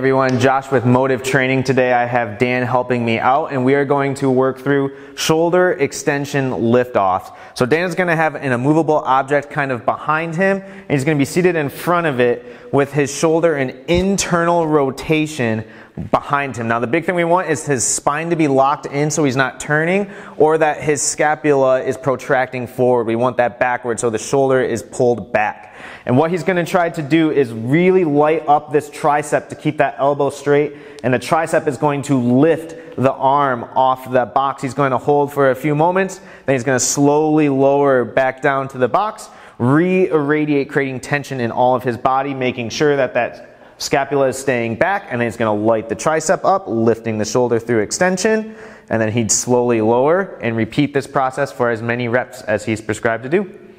everyone, Josh with Motive Training. Today I have Dan helping me out and we are going to work through shoulder extension liftoffs. So Dan's gonna have an immovable object kind of behind him and he's gonna be seated in front of it with his shoulder in internal rotation behind him. Now the big thing we want is his spine to be locked in so he's not turning or that his scapula is protracting forward. We want that backward so the shoulder is pulled back. And what he's gonna try to do is really light up this tricep to keep that elbow straight and the tricep is going to lift the arm off the box. He's going to hold for a few moments, then he's gonna slowly lower back down to the box, re-irradiate creating tension in all of his body, making sure that that Scapula is staying back, and then he's gonna light the tricep up, lifting the shoulder through extension, and then he'd slowly lower and repeat this process for as many reps as he's prescribed to do.